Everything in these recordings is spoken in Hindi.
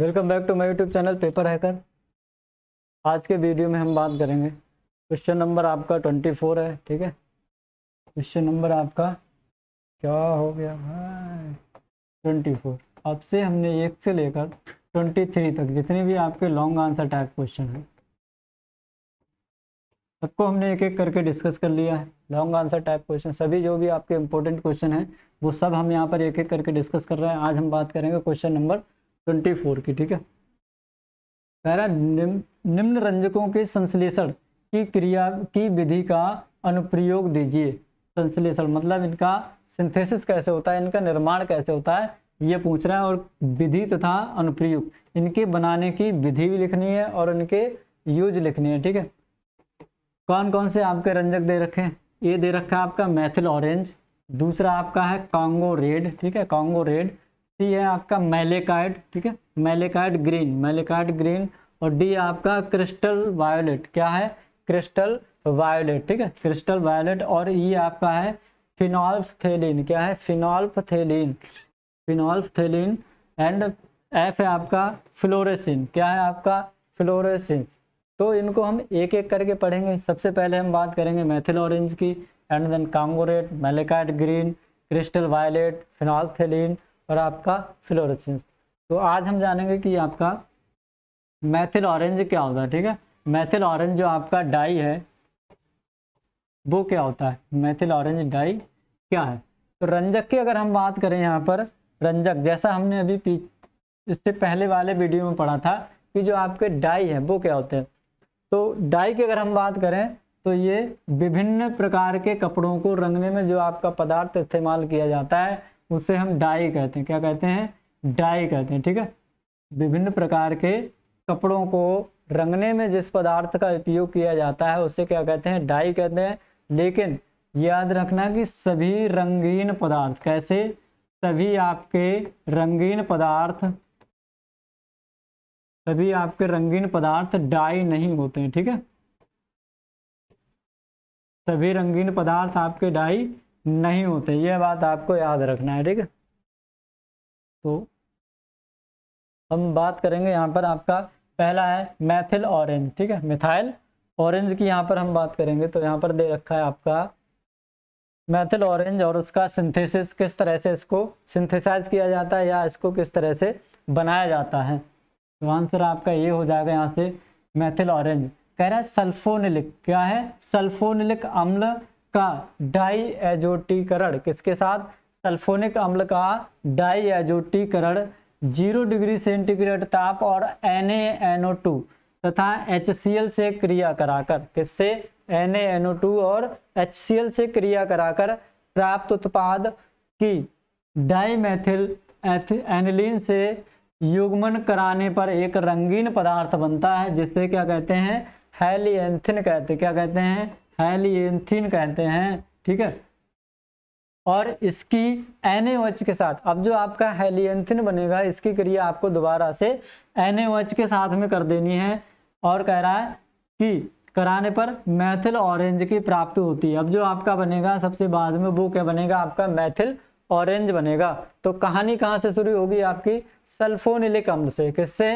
welcome back to my YouTube channel paper hacker आज के वीडियो में हम बात करेंगे क्वेश्चन नंबर आपका ट्वेंटी फोर है ठीक है क्वेश्चन नंबर आपका क्या हो गया भाई ट्वेंटी फोर से हमने एक से लेकर ट्वेंटी थ्री तक जितने भी आपके लॉन्ग आंसर टाइप क्वेश्चन हैं सबको हमने एक एक करके डिस्कस कर लिया है लॉन्ग आंसर टाइप क्वेश्चन सभी जो भी आपके इंपॉर्टेंट क्वेश्चन हैं वो सब हम यहाँ पर एक एक करके डिस्कस कर रहे हैं आज हम बात करेंगे क्वेश्चन नंबर ट्वेंटी फोर की ठीक है कह रहा निम्न रंजकों के संश्लेषण की क्रिया की विधि का अनुप्रयोग दीजिए संश्लेषण मतलब इनका सिंथेसिस कैसे होता है इनका निर्माण कैसे होता है ये पूछ रहा है और विधि तथा अनुप्रयोग इनके बनाने की विधि भी लिखनी है और इनके यूज लिखनी है ठीक है कौन कौन से आपके रंजक दे रखे हैं ये दे रखा है आपका मैथिल ऑरेंज दूसरा आपका है कांगो रेड ठीक है कांगो रेड सी है आपका मेलेकाइड ठीक है मेलेकाइड ग्रीन मेलेकाइड ग्रीन और डी आपका क्रिस्टल वायोलेट क्या है क्रिस्टल वायोलेट ठीक है क्रिस्टल वायोलेट और ई आपका है फिनॉल्फथेलिन क्या है फिनॉल्फथेलिन फिनॉल्फथेलिन एंड एफ है आपका फ्लोरेसिन क्या है आपका फ्लोरेसिन तो इनको हम एक एक करके पढ़ेंगे सबसे पहले हम बात करेंगे मैथिल ऑरेंज की and then Congo red malachite green crystal violet phenolphthalein और आपका फ्लोरसेंस तो आज हम जानेंगे कि आपका मैथिल ऑरेंज क्या होता है ठीक है मैथिल ऑरेंज जो आपका डाई है वो क्या होता है मैथिल ऑरेंज डाई क्या है तो रंजक की अगर हम बात करें यहाँ पर रंजक जैसा हमने अभी इससे पहले वाले वीडियो में पढ़ा था कि जो आपके डाई है वो क्या होते हैं तो डाई की अगर हम बात करें तो ये विभिन्न प्रकार के कपड़ों को रंगने में जो आपका पदार्थ इस्तेमाल किया जाता है उसे हम डाई कहते हैं क्या कहते हैं डाई कहते हैं ठीक है विभिन्न प्रकार के कपड़ों को रंगने में जिस पदार्थ का उपयोग किया जाता है उसे क्या कहते हैं डाई कहते हैं लेकिन याद रखना कि सभी रंगीन पदार्थ कैसे सभी आपके रंगीन पदार्थ सभी आपके रंगीन पदार्थ डाई नहीं होते हैं ठीक है सभी रंगीन पदार्थ आपके डाई नहीं होते ये बात आपको याद रखना है ठीक है तो हम बात करेंगे यहाँ पर आपका पहला है मैथिल ऑरेंज ठीक है मिथाइल ऑरेंज की यहाँ पर हम बात करेंगे तो यहाँ पर दे रखा है आपका मैथिल ऑरेंज और उसका सिंथेसिस किस तरह से इसको सिंथेसाइज किया जाता है या इसको किस तरह से बनाया जाता है तो आंसर आपका ये हो जाएगा यहाँ से मैथिल ऑरेंज कह रहा है सल्फोनिलिक क्या है सल्फोनिलिक अम्ल का डाई एजोटीकरण किसके साथ सल्फोनिक अम्ल का डाई एजोटीकरण जीरो डिग्री सेंटीग्रेड ताप और NaNO2 तथा HCl से क्रिया कराकर किससे NaNO2 और HCl से क्रिया कराकर प्राप्त उत्पाद की डाईमेथिल एनिलीन से युग्मन कराने पर एक रंगीन पदार्थ बनता है जिसे क्या कहते हैं हेलियंथिन कहते क्या कहते हैं हेलियंथिन कहते हैं ठीक है और इसकी एन के साथ अब जो आपका हेलियंथिन बनेगा इसकी क्रिया आपको दोबारा से एन के साथ में कर देनी है और कह रहा है कि कराने पर मैथिल ऑरेंज की प्राप्ति होती है अब जो आपका बनेगा सबसे बाद में वो क्या बनेगा आपका मैथिल ऑरेंज बनेगा तो कहानी कहाँ से शुरू होगी आपकी सल्फोनिलिक अम्ल से किससे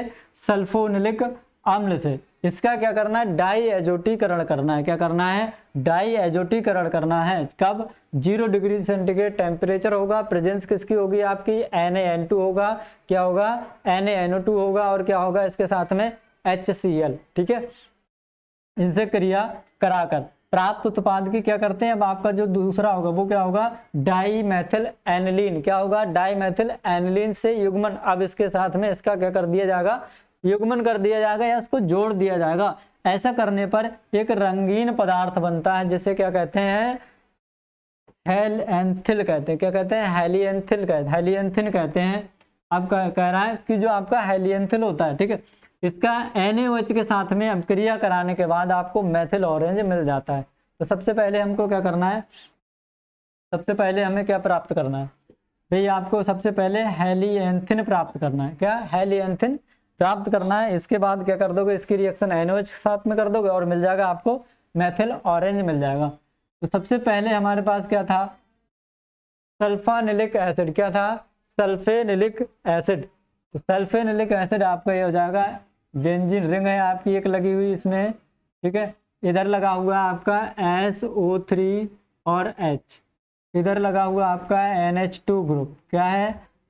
सल्फोनिलिक अम्ल से इसका क्या करना है डाई एजोटीकरण करना है क्या करना है डाई एजोटीकरण करना है कब जीरो डिग्री सेंटीग्रेड टेम्परेचर होगा प्रेजेंस किसकी होगी आपकी एन एन टू होगा क्या होगा एन एनओ टू होगा और क्या होगा इसके साथ में एच सी एल ठीक है इनसे क्रिया कराकर प्राप्त उत्पाद की क्या करते हैं अब आपका जो दूसरा होगा वो क्या होगा डाई मैथिल एनलिन क्या होगा डाई मैथिल एनलिन से युग्मन अब इसके साथ में इसका क्या कर दिया जाएगा युग्मन कर दिया जाएगा या उसको जोड़ दिया जाएगा ऐसा करने पर एक रंगीन पदार्थ बनता है जिसे क्या कहते हैं हेल एंथिल कहते हैं क्या कहते हैं एंथिल कहते हैं हेलियंथिन कहते हैं आप कह, कह रहा है कि जो आपका हेलियंथिल होता है ठीक है इसका एन के साथ में अपक्रिया कराने के बाद आपको मैथिल ऑरेंज मिल जाता है तो सबसे पहले हमको क्या करना है सबसे पहले हमें क्या प्राप्त करना है भाई आपको सबसे पहले हेलियंथिन प्राप्त करना है क्या हेलियंथिन प्राप्त करना है इसके बाद क्या कर दोगे इसकी रिएक्शन एन के साथ में कर दोगे और मिल जाएगा आपको मैथिल ऑरेंज मिल जाएगा तो सबसे पहले हमारे पास क्या था सल्फानिलिक एसिड क्या था सल्फेनिलिक एसिड तो सल्फेनिलिक एसिड आपका ये हो जाएगा बेंजिन रिंग है आपकी एक लगी हुई इसमें ठीक है इधर लगा हुआ आपका एस ओ थ्री और एच इधर लगा हुआ आपका एन एच टू ग्रुप क्या है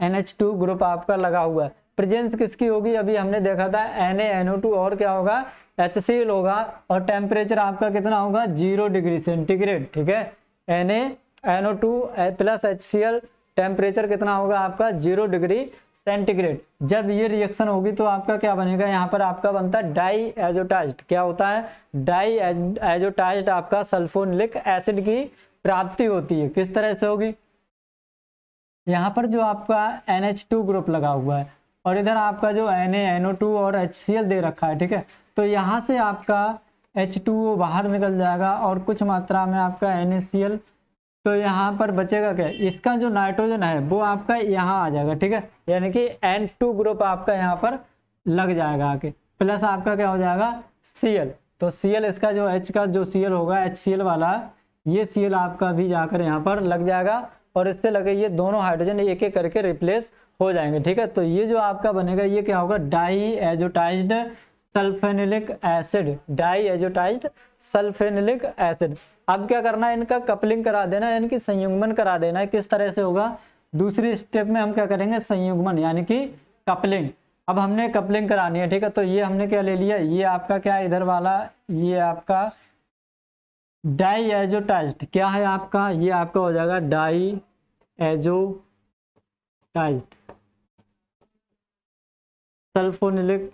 एन एच टू ग्रुप आपका लगा हुआ है प्रेजेंस किसकी होगी अभी हमने देखा था एन एनओ टू और क्या होगा एच होगा और टेम्परेचर आपका कितना होगा जीरो डिग्री सेंटीग्रेड ठीक है N NO two plus H C L temperature कितना होगा आपका जीरो डिग्री सेंटीग्रेड जब ये रिएक्शन होगी तो आपका क्या बनेगा यहाँ पर आपका बनता है डाई एजोटाइज क्या होता है डाई एजोटाइज आपका सल्फोनिलिक एसिड की प्राप्ति होती है किस तरह से होगी यहाँ पर जो आपका एन ग्रुप लगा हुआ है और इधर आपका जो एन एन टू और एच दे रखा है ठीक है तो यहाँ से आपका एच टू बाहर निकल जाएगा और कुछ मात्रा में आपका एन तो यहाँ पर बचेगा क्या इसका जो नाइट्रोजन है वो आपका यहाँ आ जाएगा ठीक है यानी कि एन टू ग्रुप आपका यहाँ पर लग जाएगा आके प्लस आपका क्या हो जाएगा सी तो सी इसका जो एच का जो सी होगा एच वाला ये सी आपका भी जाकर यहाँ पर लग जाएगा और इससे लगे ये दोनों हाइड्रोजन एक एक करके रिप्लेस हो जाएंगे ठीक है तो ये जो आपका बनेगा ये क्या होगा diazotised sulphanilic acid diazotised sulphanilic acid अब क्या करना है इनका कपलिंग करा देना यानी कि संयुग्मन करा देना है किस तरह से होगा दूसरी स्टेप में हम क्या करेंगे संयुग्मन यानी कि कपलिंग अब हमने कपलिंग करानी है ठीक है तो ये हमने क्या ले लिया ये आपका क्या इधर वाला ये आपका डाई एजोटाइज्ड क्या है आपका ये आपका हो जाएगा diazotised sulphanilic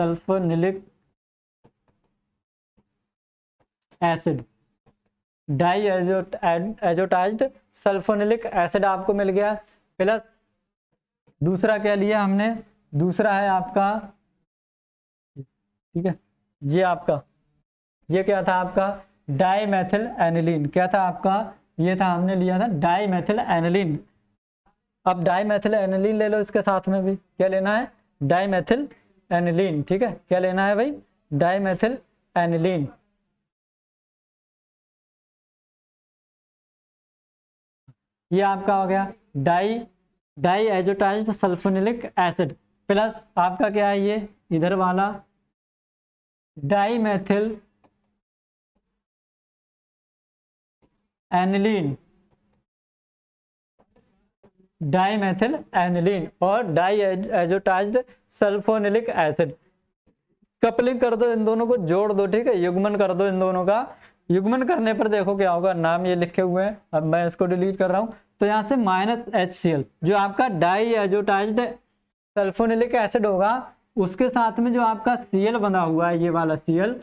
sulphanilic acid diazo azotised sulphanilic acid आपको मिल गया प्लस दूसरा क्या लिया हमने दूसरा है आपका ठीक है ये आपका ये क्या था आपका डाई मैथिल एनिलीन क्या था आपका ये था हमने लिया था डाई मैथिल एनिलीन अब डाईमेथिल एनिलीन ले लो इसके साथ में भी क्या लेना है डाईमेथिल एनिलीन ठीक है क्या लेना है भाई डाईमेथिल एनिलीन ये आपका हो गया di diazotise sulphanilic acid plus आपका क्या है ये इधर वाला डाईमेथिल एनिलीन डाइमेथिल एनिलीन और diazotised sulphanilic acid coupling कर दो इन दोनों को जोड़ दो ठीक है युग्मन कर दो इन दोनों का युग्मन करने पर देखो क्या होगा नाम ये लिखे हुए हैं अब मैं इसको डिलीट कर रहा हूँ तो यहाँ से माइनस एच सी एल जो आपका डाई एजोटाइज्ड सल्फोनिलिक एसिड होगा उसके साथ में जो आपका सी एल बना हुआ है ये वाला सी एल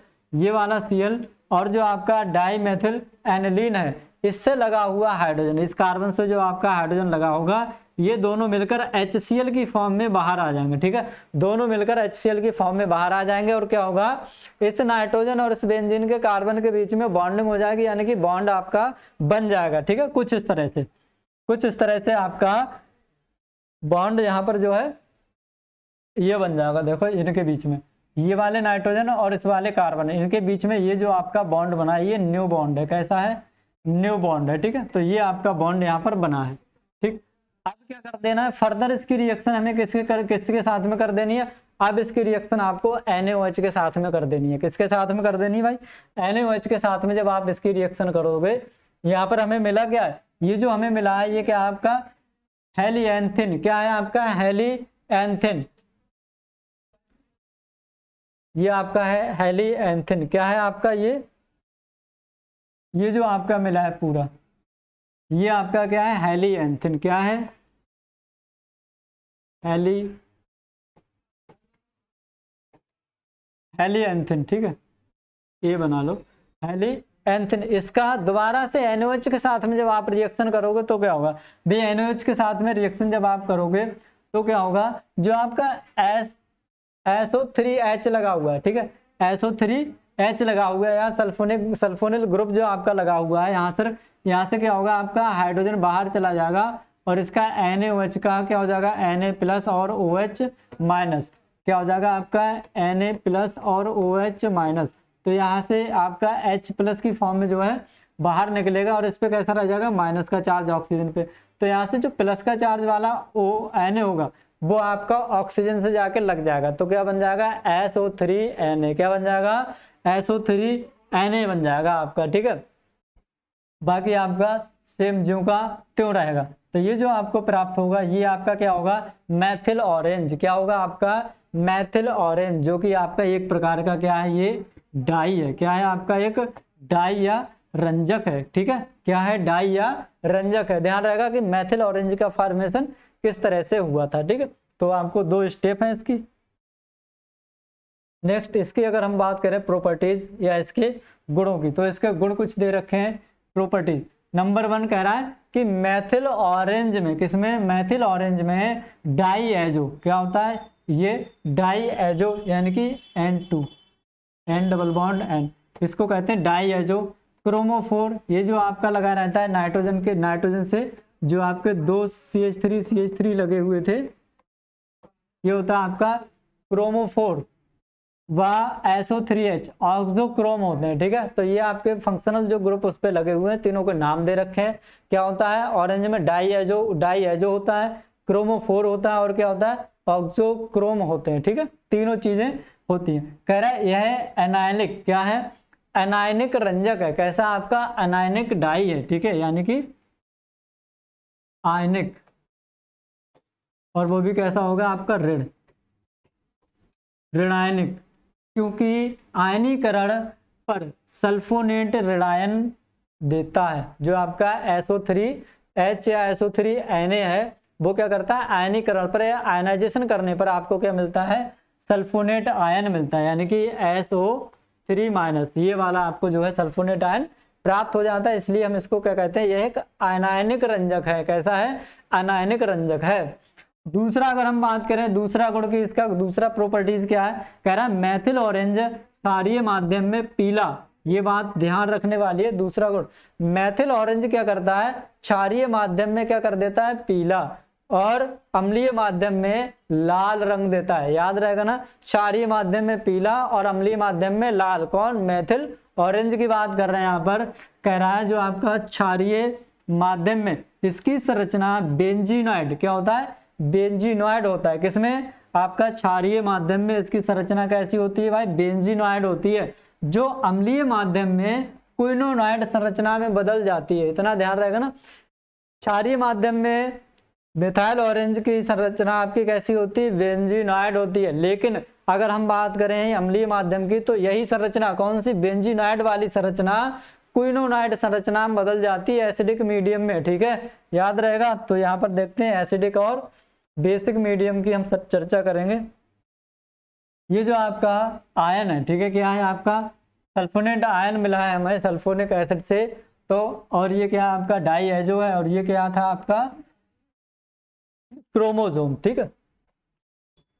ये वाला सी एल और जो आपका डाई मेथिल एनलिन है इससे लगा हुआ हाइड्रोजन इस कार्बन से जो आपका हाइड्रोजन लगा होगा ये दोनों मिलकर एच की फॉर्म में बाहर आ जाएंगे ठीक है दोनों मिलकर एच की फॉर्म में बाहर आ जाएंगे और क्या होगा इस नाइट्रोजन और इस बेंजीन के कार्बन के बीच में बॉन्डिंग हो जाएगी यानी कि बॉन्ड आपका बन जाएगा ठीक है कुछ इस तरह से कुछ इस तरह से आपका बॉन्ड यहां पर जो है ये बन जाएगा देखो इनके बीच में ये वाले नाइट्रोजन और इस वाले कार्बन इनके बीच में ये जो आपका बॉन्ड बना है ये न्यू बॉन्ड है कैसा है न्यू बॉन्ड है ठीक है तो ये आपका बॉन्ड यहाँ पर बना है ठीक अब क्या कर देना है फर्दर इसकी रिएक्शन हमें किसके कर किसके साथ में कर देनी है अब इसकी रिएक्शन आपको एन के साथ में कर देनी है किसके साथ में कर देनी है भाई एन के साथ में जब आप इसकी रिएक्शन करोगे यहाँ पर हमें मिला क्या है ये जो हमें मिला है ये क्या आपका हेली एंथिन क्या है आपका हेली एंथिन ये आपका है हेली एंथिन क्या है आपका ये ये जो आपका मिला है पूरा ये आपका क्या है हेली एंथिन क्या है हेली हेली एंथिन ठीक है ये बना लो हेली एंथिन इसका दोबारा से एनओएच के साथ में जब आप रिएक्शन करोगे तो क्या होगा भी एनओएच के साथ में रिएक्शन जब आप करोगे तो क्या होगा जो आपका एस एसओ थ्री एच लगा हुआ है ठीक है एसओ थ्री एच लगा हुआ है यहाँ सल्फोनिक सल्फोनिल ग्रुप जो आपका लगा हुआ है यहाँ से यहाँ से क्या होगा आपका हाइड्रोजन बाहर चला जाएगा और इसका एन का क्या हो जाएगा एन प्लस और ओ OH माइनस क्या हो जाएगा आपका एन प्लस और ओ OH माइनस तो यहाँ से आपका एच प्लस की फॉर्म में जो है बाहर निकलेगा और इस पर कैसा रह जाएगा माइनस का चार्ज ऑक्सीजन पे तो यहाँ से जो प्लस का चार्ज वाला ओ एन होगा वो आपका ऑक्सीजन से जाके लग जाएगा तो क्या बन जाएगा S O three N A क्या बन जाएगा S O three N A बन जाएगा आपका ठीक है बाकी आपका सेम जो का त्यों रहेगा तो ये जो आपको प्राप्त होगा ये आपका क्या होगा मैथिल ऑरेंज क्या होगा आपका मैथिल ऑरेंज जो कि आपका एक प्रकार का क्या है ये डाई है क्या है आपका एक डाई या रंजक है ठीक है क्या है डाई या रंजक है ध्यान रहेगा कि मैथिल ऑरेंज का फॉर्मेशन किस तरह से हुआ था ठीक है तो आपको दो स्टेप हैं इसकी नेक्स्ट इसकी अगर हम बात करें प्रॉपर्टीज या इसके गुणों की तो इसके गुण कुछ दे रखे हैं प्रॉपर्टीज नंबर वन कह रहा है कि मैथिल ऑरेंज में किसमें मैथिल ऑरेंज में डाई एजो क्या होता है ये डाई एजो यानी कि N to N double bond N इसको कहते हैं डाई एजो क्रोमोफोर ये जो आपका लगा रहता है नाइट्रोजन के नाइट्रोजन से जो आपके दो C H three C H three लगे हुए थे ये होता है आपका क्रोमोफोर व SO three H auxochrome होते हैं ठीक है तो ये आपके फंक्शनल जो ग्रुप उस पर लगे हुए हैं तीनों के नाम दे रखे हैं क्या होता है ऑरेंज में डाई एजो डाई एजो होता है क्रोमोफोर होता है और क्या होता है ऑक्सो क्रोम होते हैं ठीक है तीनों चीजें होती हैं कह रहा है यह एनायनिक क्या है एनायनिक रंजक है कैसा आपका एनायनिक डाई है ठीक है यानी कि आयनिक और वो भी कैसा होगा आपका ऋण ऋणायनिक क्योंकि आयनीकरण पर सल्फोनेट ऋणायन देता है जो आपका SO3 H या SO3 Na है वो क्या करता है आयनीकरण पर या आयनाइजेशन करने पर आपको क्या मिलता है सल्फोनेट आयन मिलता है यानी कि SO3 माइनस ये वाला आपको जो है सल्फोनेट आयन प्राप्त हो जाता है इसलिए हम इसको क्या कहते हैं यह एक अनायनिक रंजक है कैसा है अनायनिक रंजक है दूसरा अगर हम बात करें दूसरा गुण की इसका दूसरा प्रॉपर्टीज क्या है कह रहा है मैथिल ऑरेंज सारीय माध्यम में पीला ये बात ध्यान रखने वाली है दूसरा गुण मैथिल ऑरेंज क्या करता है क्षारीय माध्यम में क्या कर देता है पीला और अम्लीय माध्यम में लाल रंग देता है याद रहेगा ना क्षारीय माध्यम में पीला और अम्लीय माध्यम में लाल कौन मैथिल ऑरेंज की बात कर रहे हैं यहाँ पर कह रहा है जो आपका क्षारिय माध्यम में इसकी संरचना बेंजीनॉइड क्या होता है बेंजीनॉइड होता है किसमें आपका क्षारिय माध्यम में इसकी संरचना कैसी होती है भाई बेंजीनॉइड होती है जो अम्लीय माध्यम में क्विनोनॉइड संरचना में बदल जाती है इतना ध्यान रहेगा ना क्षारिय माध्यम में मिथाइल ऑरेंज की संरचना आपकी कैसी होती है बेंजीनॉइड होती है लेकिन अगर हम बात करें अम्लीय माध्यम की तो यही संरचना कौन सी बेंजीनाइड वाली संरचना क्विनोनाइड संरचना बदल जाती है एसिडिक मीडियम में ठीक है याद रहेगा तो यहाँ पर देखते हैं एसिडिक और बेसिक मीडियम की हम सब चर्चा करेंगे ये जो आपका आयन है ठीक है क्या है आपका सल्फोनेट आयन मिला है हमें सल्फोनिक एसिड से तो और ये क्या आपका डाई है जो है और ये क्या था आपका क्रोमोजोम ठीक है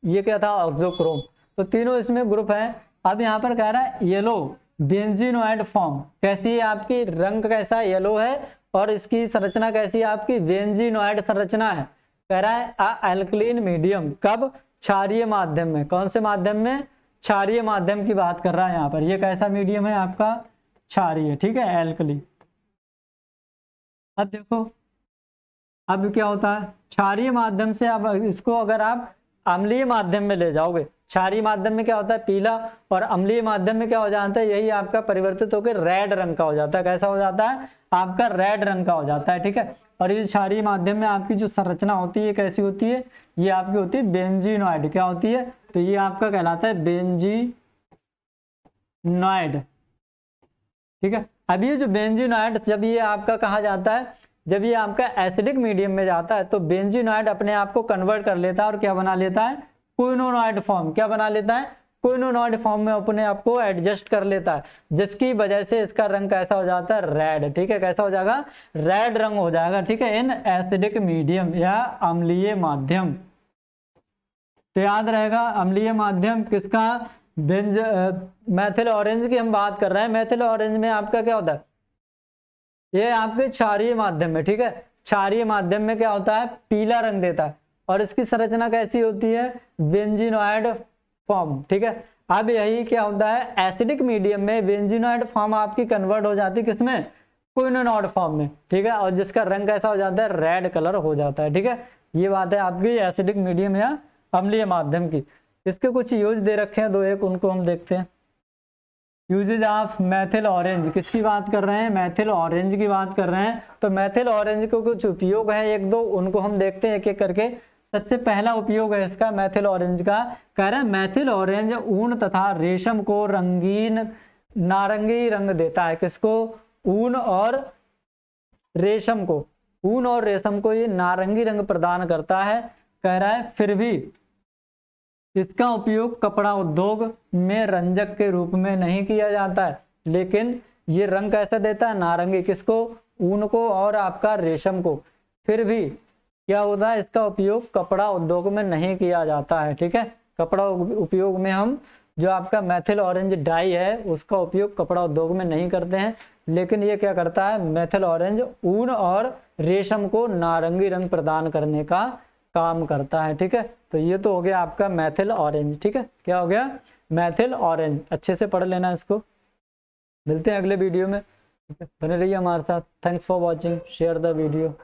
ये क्या था ऑक्सोक्रोम तो तीनों इसमें ग्रुप है अब यहाँ पर कह रहा है येलो बेंजिनोइड फॉर्म कैसी है आपकी रंग कैसा येलो है और इसकी संरचना कैसी है आपकी बेंजिनोइड संरचना है कह रहा है अल्कलीन मीडियम कब क्षारीय माध्यम में कौन से माध्यम में क्षारीय माध्यम की बात कर रहा है यहाँ पर ये कैसा मीडियम है आपका क्षारीय ठीक है एल्कली अब देखो अब क्या होता है क्षारीय माध्यम से अब इसको अगर आप अम्लीय माध्यम में ले जाओगे क्षारीय माध्यम में क्या होता है पीला और अम्लीय माध्यम में क्या हो जाता है यही आपका परिवर्तित होकर रेड रंग का हो जाता है कैसा हो जाता है आपका रेड रंग का हो जाता है ठीक है और ये क्षारीय माध्यम में आपकी जो संरचना होती है कैसी होती है ये आपकी होती है बेंजीनॉइड क्या होती है तो ये आपका कहलाता है बेंजीनॉइड ठीक है अब ये जो बेंजीनॉइड जब ये आपका कहा जाता है जब ये आपका एसिडिक मीडियम में जाता है तो बेंजीनॉइड अपने आप को कन्वर्ट कर लेता है और क्या बना लेता है क्विनोनॉइड फॉर्म क्या बना लेता है क्विनोनॉइड फॉर्म में अपने आप को एडजस्ट कर लेता है जिसकी वजह से इसका रंग कैसा हो जाता है रेड ठीक है कैसा हो जाएगा रेड रंग हो जाएगा ठीक है इन एसिडिक मीडियम या अम्लीय माध्यम तो याद रहेगा अम्लीय माध्यम किसका बेंज मैथिल ऑरेंज की हम बात कर रहे हैं मैथिल ऑरेंज में आपका क्या होता है ये आपके क्षारीय माध्यम में ठीक है क्षारीय माध्यम में क्या होता है पीला रंग देता है और इसकी संरचना कैसी होती है बेंजिनोइड फॉर्म ठीक है अब यही क्या होता है एसिडिक मीडियम में बेंजिनोइड फॉर्म आपकी कन्वर्ट हो जाती है किसमें क्विनोनॉड फॉर्म में ठीक है और जिसका रंग कैसा हो जाता है रेड कलर हो जाता है ठीक है ये बात है आपकी एसिडिक मीडियम या अम्लीय माध्यम की इसके कुछ यूज दे रखे हैं दो एक उनको हम देखते हैं यूजेज ऑफ मैथिल ऑरेंज किसकी बात कर रहे हैं मैथिल ऑरेंज की बात कर रहे हैं तो मैथिल ऑरेंज को कुछ उपयोग है एक दो उनको हम देखते हैं एक एक करके सबसे पहला उपयोग है इसका मैथिल ऑरेंज का कह रहे हैं मैथिल ऑरेंज ऊन तथा रेशम को रंगीन नारंगी रंग देता है किसको ऊन और रेशम को ऊन और रेशम को ये नारंगी रंग प्रदान करता है कह रहा है फिर भी इसका उपयोग कपड़ा उद्योग में रंजक के रूप में नहीं किया जाता है लेकिन ये रंग कैसे देता है नारंगी किसको ऊन को और आपका रेशम को फिर भी क्या होता है इसका उपयोग कपड़ा उद्योग में नहीं किया जाता है ठीक है कपड़ा उपयोग में हम जो आपका मैथिल ऑरेंज डाई है उसका उपयोग कपड़ा उद्योग में नहीं करते हैं लेकिन ये क्या करता है मैथिल ऑरेंज ऊन और रेशम को नारंगी रंग प्रदान करने का काम करता है ठीक है तो ये तो हो गया आपका मैथिल ऑरेंज ठीक है क्या हो गया मैथिल ऑरेंज अच्छे से पढ़ लेना इसको मिलते हैं अगले वीडियो में बने रहिए हमारे साथ thanks for watching share the video